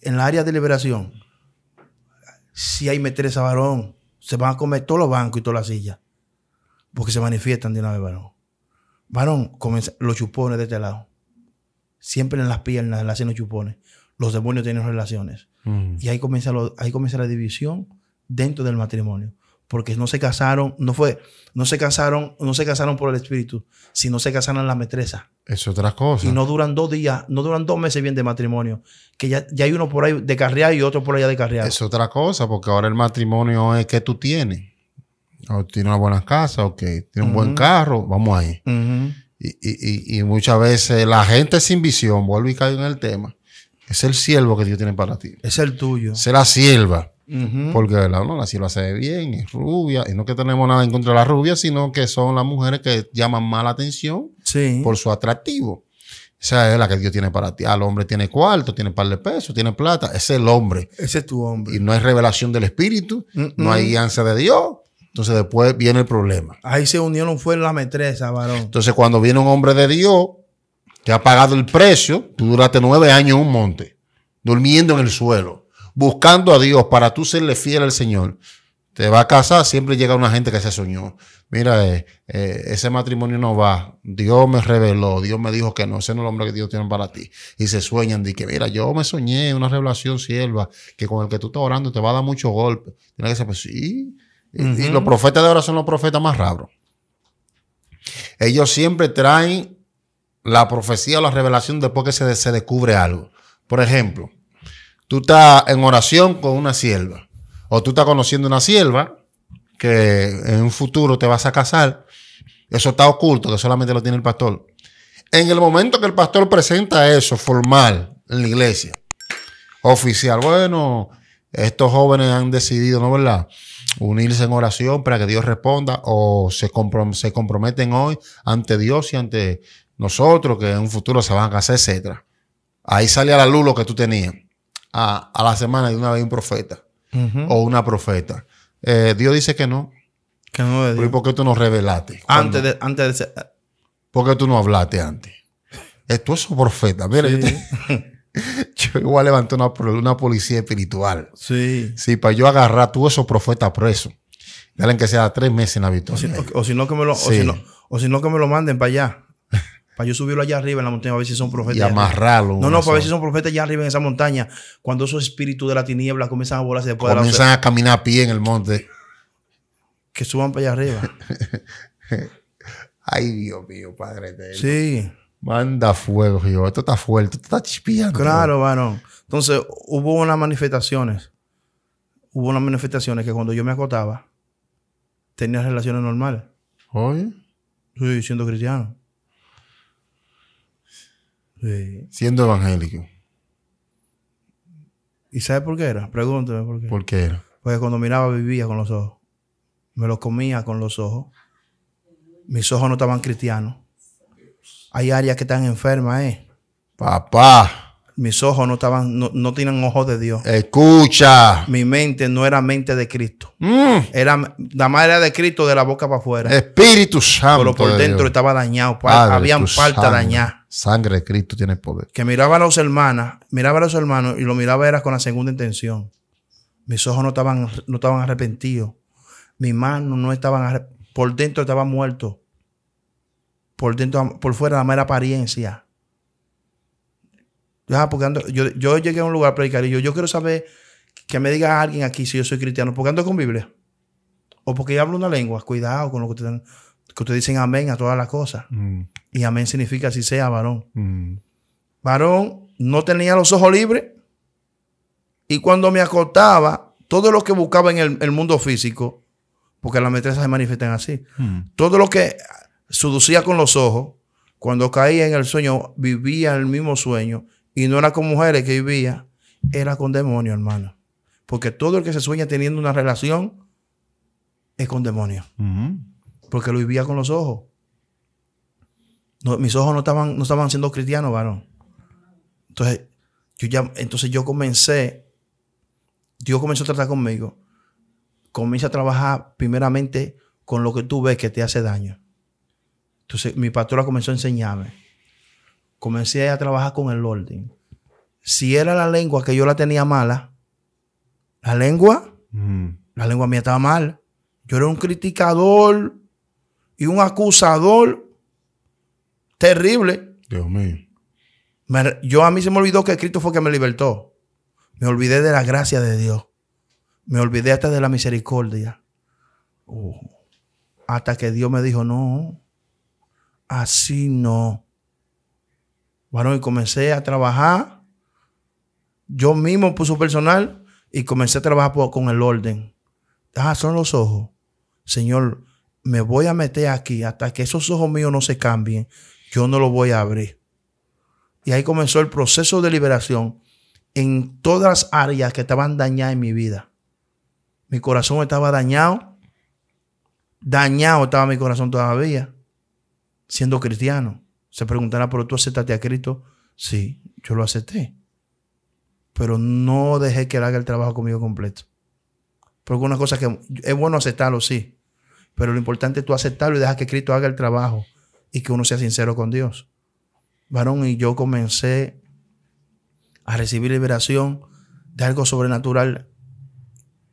en la área de liberación, si hay meter a varón, se van a comer todos los bancos y todas las sillas. Porque se manifiestan de una vez, varón. Varón, comienza, los chupones de este lado. Siempre en las piernas, en la los chupones. Los demonios tienen relaciones. Mm. Y ahí comienza, ahí comienza la división dentro del matrimonio porque no se casaron, no fue, no se casaron, no se casaron por el espíritu, sino se casaron la maestresa. Es otra cosa. Y no duran dos días, no duran dos meses bien de matrimonio, que ya, hay uno por ahí de carrear y otro por allá de carrear. Es otra cosa, porque ahora el matrimonio es que tú tienes. O tiene una buena casa, ok, tiene un buen carro, vamos ahí. y, muchas veces la gente sin visión, vuelvo y caigo en el tema. Es el siervo que Dios tiene para ti. Es el tuyo. Es la sierva. Porque No, la sierra se ve bien, es rubia, y no que tenemos nada en contra de las rubias, sino que son las mujeres que llaman más la atención por su atractivo. Esa es la que Dios tiene para ti. Al ah, hombre tiene cuarto, tiene par de pesos, tiene plata. Ese es el hombre. Ese es tu hombre. Y no hay revelación del Espíritu, no hay guianza de Dios. Entonces después viene el problema. Ahí se unieron, fue la metresa, varón. Entonces cuando viene un hombre de Dios, que ha pagado el precio, tú duraste nueve años en un monte, durmiendo en el suelo buscando a Dios para tú serle fiel al Señor, te va a casar, siempre llega una gente que se soñó. Mira, eh, eh, ese matrimonio no va. Dios me reveló, Dios me dijo que no, ese no es el hombre que Dios tiene para ti. Y se sueñan de que, mira, yo me soñé una revelación sierva, que con el que tú estás orando te va a dar mucho golpe. Tiene que ser, pues sí. Y los profetas de ahora son los profetas más raros. Ellos siempre traen la profecía o la revelación después que se, se descubre algo. Por ejemplo, tú estás en oración con una sierva, o tú estás conociendo una sierva que en un futuro te vas a casar, eso está oculto, que solamente lo tiene el pastor. En el momento que el pastor presenta eso formal en la iglesia, oficial, bueno, estos jóvenes han decidido, ¿no verdad? Unirse en oración para que Dios responda o se, se comprometen hoy ante Dios y ante nosotros que en un futuro se van a casar, etc. Ahí sale a la luz lo que tú tenías a, la semana de una vez un profeta o una profeta. Eh, Dios dice que no. Que no tú no revelaste? Antes de, antes de tú no hablaste antes? Esto es profeta. yo, igual levanté una, policía espiritual. Sí. Sí, para yo agarrar tú esos profetas presos. Dale que sea tres meses en la victoria. O lo, o o si no que me lo manden para allá para yo subirlo allá arriba en la montaña, a ver si son profetas. Y amarrarlo. No, no, para ver si son profetas allá arriba en esa montaña. Cuando esos espíritus de la tiniebla comienzan a volarse después comienzan de Comienzan a caminar a pie en el monte. Que suban para allá arriba. Ay, Dios mío, Padre Dios Sí. Manda fuego, yo. Esto está fuerte, esto está chispeando. Claro, bueno Entonces, hubo unas manifestaciones. Hubo unas manifestaciones que cuando yo me acotaba, tenía relaciones normales. ¿Oye? Sí, siendo cristiano. Siendo evangélico. ¿Y sabes por qué era? Pregúntame por qué. era? Porque cuando miraba vivía con los ojos. Me lo comía con los ojos. Mis ojos no estaban cristianos. Hay áreas que están enfermas, ¿eh? Papá. Mis ojos no estaban, no, tienen ojos de Dios. Escucha. Mi mente no era mente de Cristo. Mm. Era la madre de Cristo de la boca para afuera. Espíritu Santo. Pero por dentro estaba dañado. Había Habían falta dañar sangre de Cristo tiene poder. Que miraba a los hermanas, miraba a los hermanos y lo miraba era con la segunda intención. Mis ojos no estaban, no estaban arrepentidos. Mis manos no estaban por dentro estaba muerto. Por dentro, por fuera la mera apariencia. Ah, yo, llegué a un lugar a predicar y yo, quiero saber que me diga alguien aquí si yo soy cristiano, porque ando con Biblia. O porque yo hablo una lengua. Cuidado con lo que te que dicen amén a todas las cosas. Mm. Y amén significa así sea, varón. Mm. Varón, no tenía los ojos libres. Y cuando me acostaba, todo lo que buscaba en el, mundo físico, porque las maestras se manifiestan así, mm. todo lo que seducía con los ojos, cuando caía en el sueño, vivía el mismo sueño. Y no era con mujeres que vivía, era con demonios, hermano. Porque todo el que se sueña teniendo una relación es con demonio, mm. Porque lo vivía con los ojos mis ojos no estaban, no estaban siendo cristianos, varón. Entonces yo, ya, entonces yo comencé, Dios comenzó a tratar conmigo. Comencé a trabajar primeramente con lo que tú ves que te hace daño. Entonces mi pastora comenzó a enseñarme. Comencé a trabajar con el orden. Si era la lengua que yo la tenía mala, la lengua, mm. la lengua mía estaba mal. Yo era un criticador y un acusador Terrible. Dios mío. yo a mí se me olvidó que Cristo fue que me libertó. Me olvidé de la gracia de Dios. Me olvidé hasta de la misericordia. Oh. Hasta que Dios me dijo, no, así no. Bueno, y comencé a trabajar. Yo mismo puse personal y comencé a trabajar con el orden. Ah, son los ojos. Señor, me voy a meter aquí hasta que esos ojos míos no se cambien yo no lo voy a abrir. Y ahí comenzó el proceso de liberación en todas las áreas que estaban dañadas en mi vida. Mi corazón estaba dañado. Dañado estaba mi corazón todavía, siendo cristiano. Se preguntará, pero tú aceptaste a Cristo. Sí, yo lo acepté. Pero no dejé que él haga el trabajo conmigo completo. Porque una cosa que es bueno aceptarlo, sí. Pero lo importante es tú aceptarlo y dejar que Cristo haga el trabajo y que uno sea sincero con Dios. Varón, y yo comencé a recibir liberación de algo sobrenatural.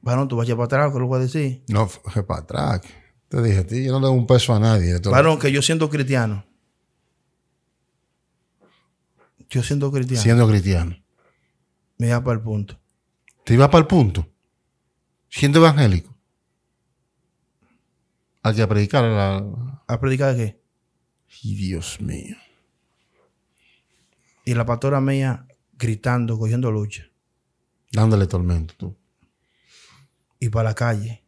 Varón, tú vas a para atrás, ¿qué lo voy a decir? No, para atrás. Te dije a ti, yo no le doy un peso a nadie. Varón, que yo siendo cristiano. Yo siento cristiano. Siendo cristiano. Me iba para el punto. ¿Te iba para el punto? Siendo evangélico. ¿A predicar? A, ¿A predicar de qué? Y Dios mío. Y la pastora mía gritando, cogiendo lucha. Dándole tormento Y para la calle.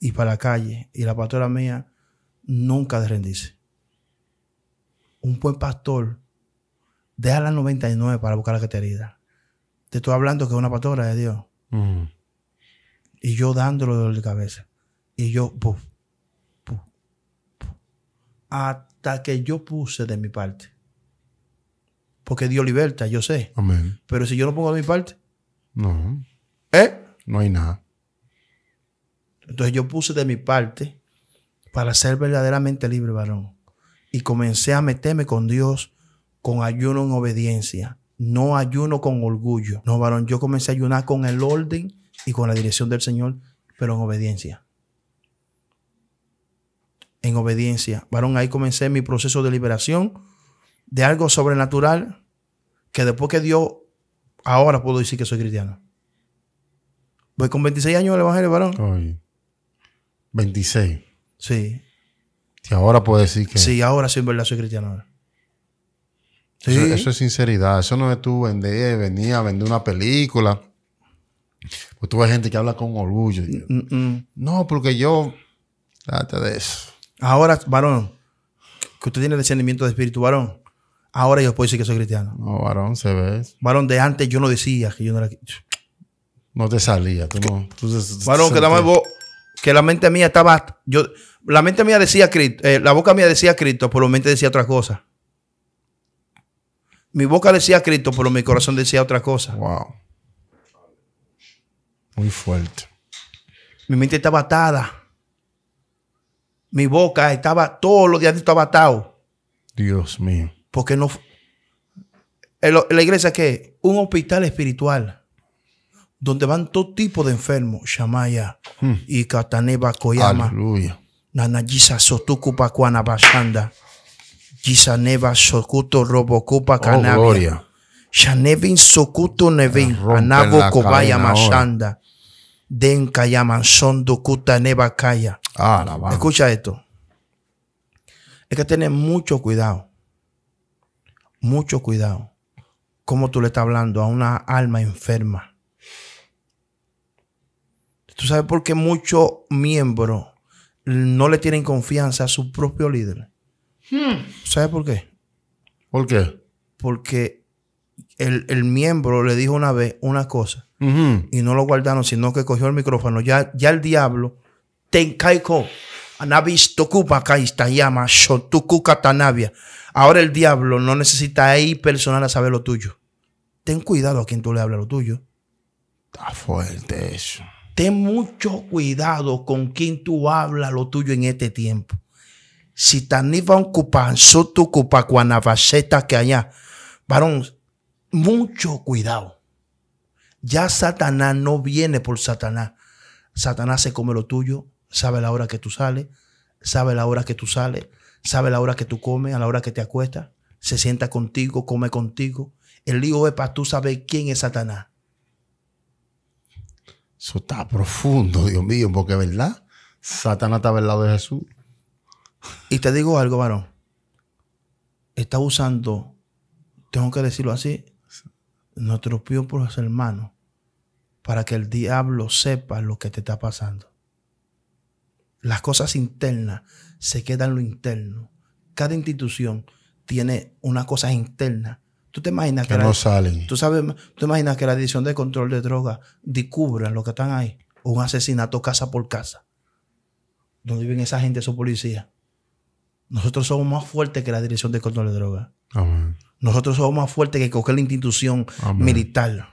Y para la calle. Y la pastora mía nunca de rendirse. Un buen pastor deja las 99 para buscar la que te herida. Te estoy hablando que es una pastora de Dios. Mm. Y yo dándole dolor de cabeza. Y yo, ¡puff! hasta que yo puse de mi parte. Porque Dios liberta, yo sé. Amén. Pero si yo no pongo de mi parte. No. ¿Eh? No hay nada. Entonces yo puse de mi parte para ser verdaderamente libre, varón. Y comencé a meterme con Dios con ayuno en obediencia. No ayuno con orgullo. No, varón, yo comencé a ayunar con el orden y con la dirección del Señor, pero en obediencia en obediencia. Varón, ahí comencé mi proceso de liberación de algo sobrenatural que después que Dios, ahora puedo decir que soy cristiano. Voy con 26 años al Evangelio, varón. 26. Sí. Y ahora puedo decir que... Sí, ahora sí en verdad soy cristiano. Eso, es sinceridad. Eso no es tú vender, venir a vender una película. Pues tú ves gente que habla con orgullo. Mm, mm. No, porque yo... Trata de eso. Ahora, varón, que usted tiene descendimiento de espíritu, varón. Ahora yo puedo decir que soy cristiano. No, varón, se ve. Varón, de antes yo no decía que yo no era No te salía, tú varón, que la, mente mía estaba. Yo, la mente mía decía Cristo, eh, la boca mía decía Cristo, pero la mente decía otra cosa. Mi boca decía Cristo, pero mi corazón decía otra cosa. Wow. Muy fuerte. Mi mente estaba atada mi boca estaba todos los días estaba atado. Dios mío. Porque no. la iglesia que un hospital espiritual donde van todo tipo de enfermos, Shamaya hmm. y Kataneba Koyama. Aleluya. Nanajisa Sotukupa Kuanabashanda. Gisaneva Sokuto Robokupa Canabia. Oh, gloria. Shanevin Sokuto Nevin. Anabo Kobaya Mashanda. Denkayaman Kuta Neva Kaya. Ah, Escucha esto. Es que tener mucho cuidado. Mucho cuidado. Como tú le estás hablando a una alma enferma. Tú sabes por qué muchos miembros no le tienen confianza a su propio líder. Hmm. ¿Sabes por qué? ¿Por qué? Porque el, miembro le dijo una vez una cosa y no lo guardaron, sino que cogió el micrófono. Ya, ya el diablo Anabis Ahora el diablo no necesita ahí personal a saber lo tuyo. Ten cuidado a quien tú le hablas lo tuyo. Está fuerte eso. Ten mucho cuidado con quien tú hablas lo tuyo en este tiempo. Si taniban kupan, sotu faceta que allá. Varón, mucho cuidado. Ya Satanás no viene por Satanás. Satanás se come lo tuyo, sabe la hora que tú sales, sabe la hora que tú sales, sabe la hora que tú comes, a la hora que te acuestas, se sienta contigo, come contigo. El hijo es para tú saber quién es Satanás. Eso está profundo, Dios mío, porque verdad. Satanás está al lado de Jesús. Y te digo algo, varón. Está usando, tengo que decirlo así, nuestros los hermanos para que el diablo sepa lo que te está pasando. Las cosas internas se quedan en lo interno. Cada institución tiene unas cosa interna. Tú te imaginas que, no salen. Tú sabes, tú imaginas que la dirección de control de drogas descubra lo que están ahí. Un asesinato casa por casa. Donde viven esa gente, esos policías. Nosotros somos más fuertes que la dirección de control de drogas. Nosotros somos más fuertes que cualquier institución militar.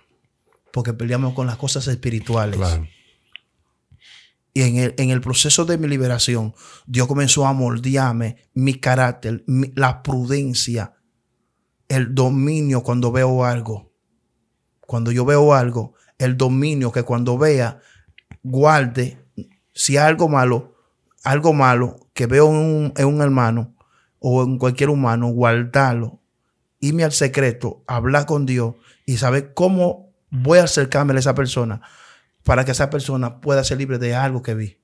Porque peleamos con las cosas espirituales. Y en el, en el, proceso de mi liberación, Dios comenzó a moldearme mi carácter, la prudencia, el dominio cuando veo algo. Cuando yo veo algo, el dominio que cuando vea, guarde, si hay algo malo, algo malo que veo en un, hermano o en cualquier humano, guardarlo, irme al secreto, hablar con Dios y saber cómo voy a acercarme a esa persona para que esa persona pueda ser libre de algo que vi.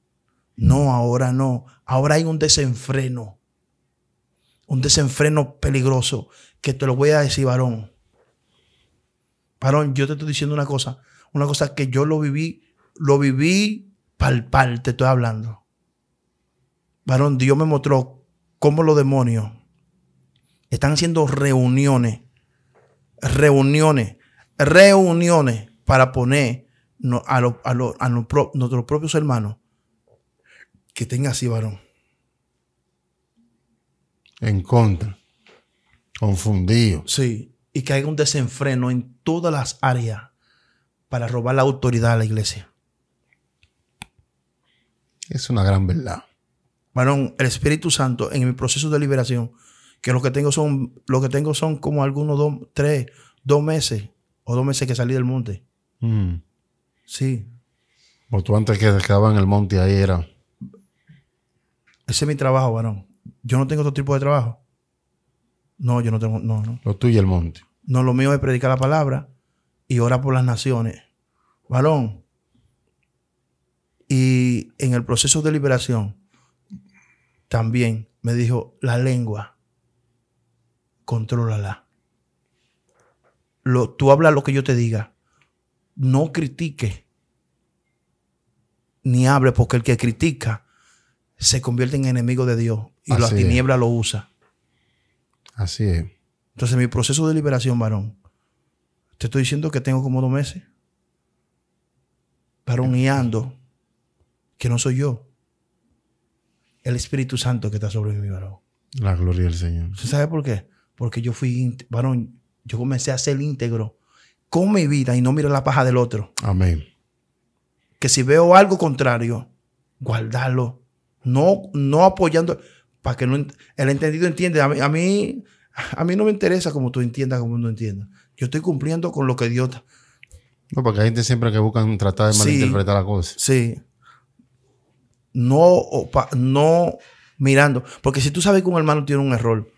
No, mm. ahora no. Ahora hay un desenfreno. Un desenfreno peligroso que te lo voy a decir, varón. Varón, yo te estoy diciendo una cosa. Una cosa que yo lo viví, lo viví palpal, te estoy hablando. Varón, Dios me mostró cómo los demonios están haciendo reuniones, reuniones, reuniones para poner no, a, lo, a, a, nuestros propios hermanos que tenga así varón. En contra. Confundido. Sí. Y que haya un desenfreno en todas las áreas para robar la autoridad a la iglesia. Es una gran verdad. Varón, el Espíritu Santo en mi proceso de liberación, que lo que tengo son, lo que tengo son como algunos dos, tres, dos meses o dos meses que salí del monte. Mm. Sí. Por tú antes que dejaba en el monte, ahí era. Ese es mi trabajo, varón. Yo no tengo otro tipo de trabajo. No, yo no tengo. No, no. Lo tuyo y el monte. No, lo mío es predicar la palabra y orar por las naciones. Varón. Y en el proceso de liberación, también me dijo: la lengua, contrólala. Lo, tú hablas lo que yo te diga no critique ni hable, porque el que critica se convierte en enemigo de Dios y la tiniebla lo usa. Así es. Entonces, mi proceso de liberación, varón, te estoy diciendo que tengo como dos meses varón que no soy yo. El Espíritu Santo que está sobre mí, varón. La gloria del Señor. ¿Sabe por qué? Porque yo fui, varón, yo comencé a ser íntegro con mi vida y no mirar la paja del otro. Amén. Que si veo algo contrario, guardarlo. No, no apoyando. Para que no, el entendido entiende. A mí, a mí, no me interesa como tú entiendas, como no entiendas. Yo estoy cumpliendo con lo que Dios. No, porque hay gente siempre que busca tratar de malinterpretar las la cosa. Sí. No, no mirando. Porque si tú sabes que un hermano tiene un error,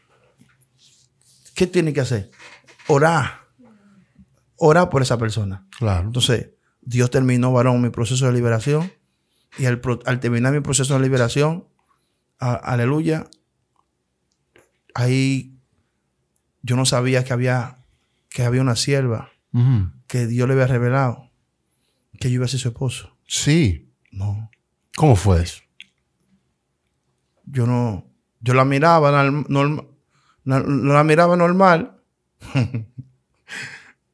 ¿qué tiene que hacer? Orar orar por esa persona. Claro. Entonces, Dios terminó, varón, mi proceso de liberación. Y al, terminar mi proceso de liberación, aleluya, ahí yo no sabía que había, que había una sierva que Dios le había revelado que yo iba a ser su esposo. Sí. No. ¿Cómo fue eso? Yo no, yo la miraba normal, No la miraba normal.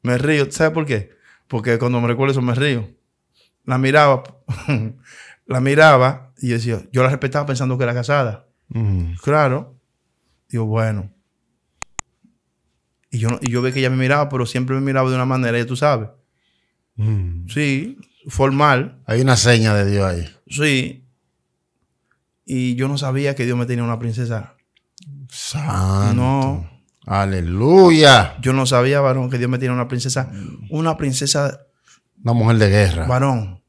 Me río. ¿Sabes por qué? Porque cuando me recuerdo eso me río. La miraba, la miraba y decía, yo la respetaba pensando que era casada. Claro. Digo, bueno. Y yo, y yo ve que ella me miraba, pero siempre me miraba de una manera, ya tú sabes. Sí, formal. Hay una seña de Dios ahí. Sí. Y yo no sabía que Dios me tenía una princesa. Santo. No. Aleluya. Yo no sabía, varón, que Dios me tiene una princesa. Una princesa. Una mujer de guerra. Varón.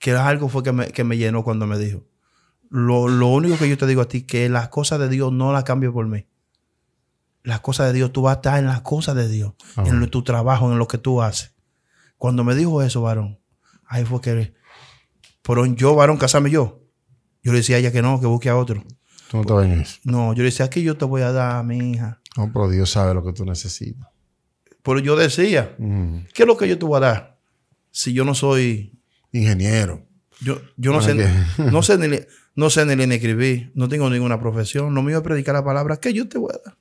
Que algo fue que me, que me llenó cuando me dijo. Lo, único que yo te digo a ti, que las cosas de Dios no las cambio por mí. Las cosas de Dios, tú vas a estar en las cosas de Dios, en tu trabajo, en lo que tú haces. Cuando me dijo eso, varón, ahí fue que, pero yo, varón, casame yo. Yo le decía a ella que no, que busque a otro no yo le decía, aquí yo te voy a dar a mi hija. No, pero Dios sabe lo que tú necesitas. Pero yo decía, ¿qué es lo que yo te voy a dar? Si yo no soy... Ingeniero. Yo, yo no, sé, no, sé, ni, no sé escribir, no tengo ninguna profesión, no me voy a predicar la palabra, que yo te voy a dar?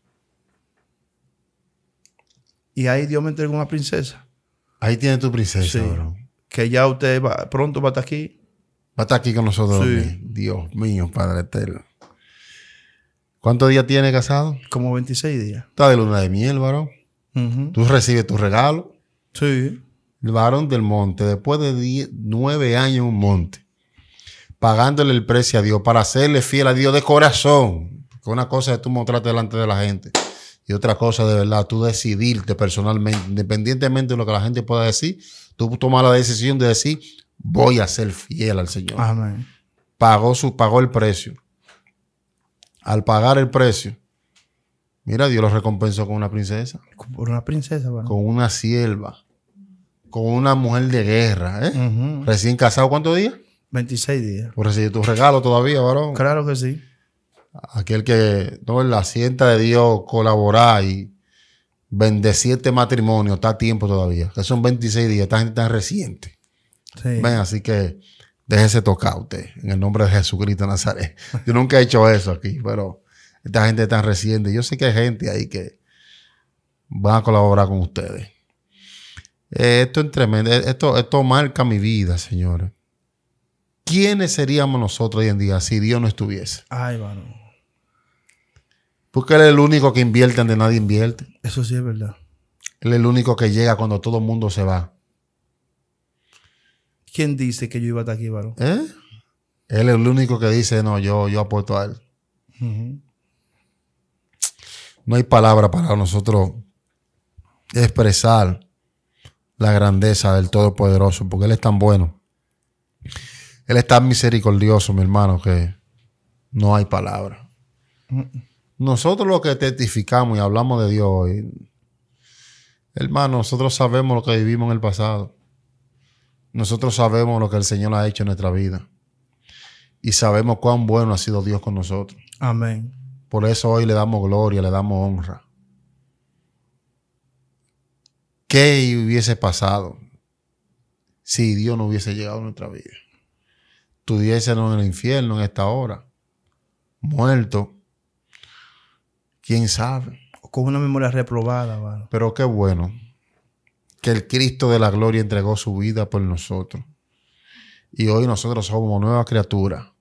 Y ahí Dios me entregó una princesa. Ahí tiene tu princesa, Que ya usted pronto va a estar aquí. Va a estar aquí con nosotros. Dios mío, Padre Eterno. ¿Cuántos días tiene casado? Como 26 días. Está de luna de miel, varón. Tú recibes tu regalo. Sí. El varón del monte, después de nueve años en un monte, pagándole el precio a Dios para serle fiel a Dios de corazón. Porque una cosa es tú mostrarte delante de la gente y otra cosa de verdad, tú decidirte personalmente, independientemente de lo que la gente pueda decir, tú tomas la decisión de decir, voy a ser fiel al Señor. Amén. Pagó, su, pagó el precio al pagar el precio, mira, Dios lo recompensó con una princesa. Con una princesa, Con una sierva. Con una mujer de guerra, ¿eh? Recién casado, ¿cuántos días? 26 días. Por recibir tu regalo todavía, varón. Claro que sí. Aquel que, no, en la sienta de Dios colaborar y bendecir este matrimonio, está a tiempo todavía. Que son 26 días, esta gente tan reciente. Sí. Ven, así que déjese tocar usted en el nombre de Jesucristo Nazaret. Yo nunca he hecho eso aquí, pero esta gente tan reciente, yo sé que hay gente ahí que va a colaborar con ustedes. Eh, esto es tremendo, eh, esto, esto marca mi vida, señores. ¿Quiénes seríamos nosotros hoy en día si Dios no estuviese? Ay, hermano. Porque Él es el único que invierte donde nadie invierte. Eso sí es verdad. Él es el único que llega cuando todo el mundo se va. ¿Quién dice que yo iba a aquí, ¿Eh? Él es el único que dice, no, yo, yo apuesto a él. No hay palabra para nosotros expresar la grandeza del Todopoderoso, porque Él es tan bueno. Él es tan misericordioso, mi hermano, que no hay palabra. Mm. Nosotros los que testificamos y hablamos de Dios hermano, nosotros sabemos lo que vivimos en el pasado. Nosotros sabemos lo que el Señor ha hecho en nuestra vida y sabemos cuán bueno ha sido Dios con nosotros. Amén. Por eso hoy le damos gloria, le damos honra. ¿Qué hubiese pasado si Dios no hubiese llegado a nuestra vida? Estuviésemos en el infierno en esta hora, muerto. ¿Quién sabe? con una memoria reprobada. Pero qué bueno que el Cristo de la gloria entregó su vida por nosotros. Y hoy nosotros somos nueva criatura.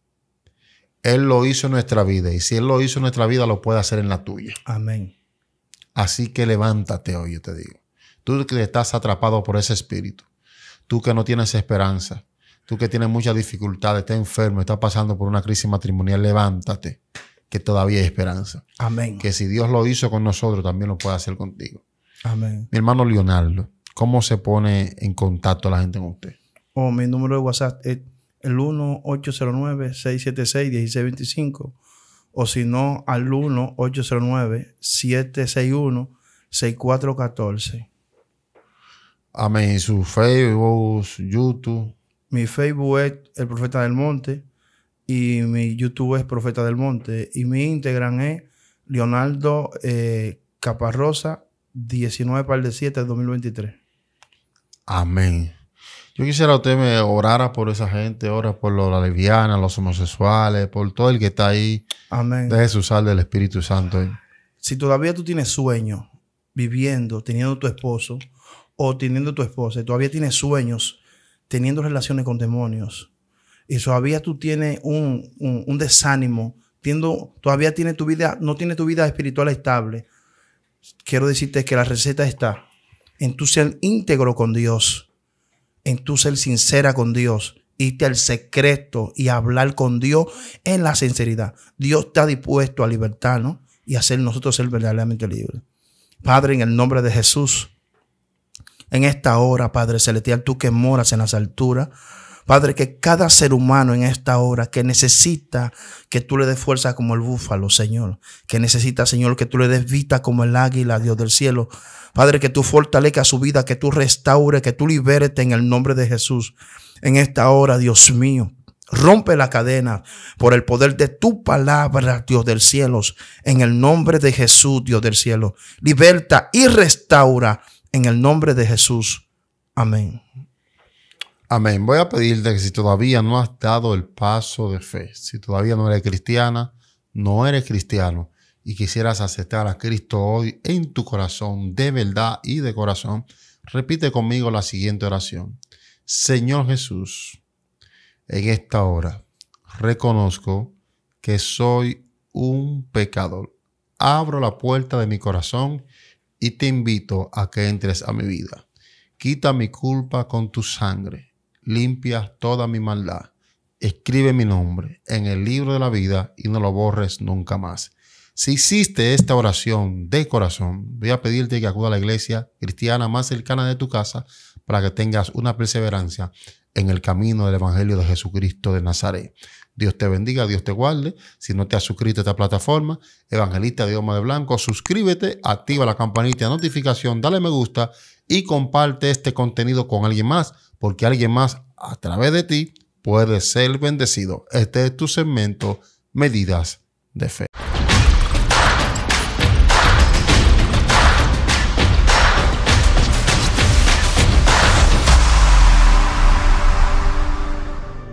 Él lo hizo en nuestra vida y si Él lo hizo en nuestra vida, lo puede hacer en la tuya. Amén. Así que levántate hoy, yo te digo. Tú que estás atrapado por ese espíritu, tú que no tienes esperanza, tú que tienes muchas dificultades, estás enfermo, estás pasando por una crisis matrimonial, levántate, que todavía hay esperanza. Amén. Que si Dios lo hizo con nosotros, también lo puede hacer contigo. Amén. Mi hermano Leonardo, ¿Cómo se pone en contacto la gente con usted? mi número de WhatsApp es el 1-809-676-1625 o si no al 1-809-761-6414. Amén. Su Facebook, YouTube. Mi Facebook es El Profeta del Monte y mi YouTube es Profeta del Monte y mi Instagram es Leonardo eh, Caparrosa 19 7 2023. Amén. Yo quisiera que usted me orara por esa gente, ora por los lesbianas, los homosexuales, por todo el que está ahí. Amén. de jesús sal del Espíritu Santo. Si todavía tú tienes sueños viviendo, teniendo tu esposo o teniendo tu esposa, y todavía tienes sueños teniendo relaciones con demonios, y todavía tú tienes un, desánimo, todavía tiene tu vida, no tienes tu vida espiritual estable, quiero decirte que la receta está en tu ser íntegro con Dios, en tu ser sincera con Dios, irte al secreto y hablar con Dios en la sinceridad. Dios está dispuesto a libertarnos y hacer nosotros ser verdaderamente libres. Padre, en el nombre de Jesús, en esta hora, Padre Celestial, tú que moras en las alturas, Padre, que cada ser humano en esta hora que necesita que tú le des fuerza como el búfalo, Señor, que necesita, Señor, que tú le des vida como el águila, Dios del cielo. Padre, que tú fortalezca su vida, que tú restaure, que tú liberes en el nombre de Jesús. En esta hora, Dios mío, Rompe la cadena por el poder de tu palabra, Dios del cielo. En el nombre de Jesús, Dios del cielo. Liberta y restaura en el nombre de Jesús. Amén. Amén. Voy a pedirte que si todavía no has dado el paso de fe, si todavía no eres cristiana, no eres cristiano y quisieras aceptar a Cristo hoy en tu corazón, de verdad y de corazón, repite conmigo la siguiente oración. Señor Jesús, en esta hora reconozco que soy un pecador. Abro la puerta de mi corazón y te invito a que entres a mi vida. Quita mi culpa con tu sangre limpias toda mi maldad. Escribe mi nombre en el libro de la vida y no lo borres nunca más. Si hiciste esta oración de corazón, voy a pedirte que acuda a la iglesia cristiana más cercana de tu casa para que tengas una perseverancia en el camino del Evangelio de Jesucristo de Nazaret. Dios te bendiga, Dios te guarde. Si no te has suscrito a esta plataforma, Evangelista de Homa de Blanco, suscríbete, activa la campanita de notificación, dale me gusta y comparte este contenido con alguien más porque alguien más a través de ti puede ser bendecido. Este es tu segmento, Medidas de Fe.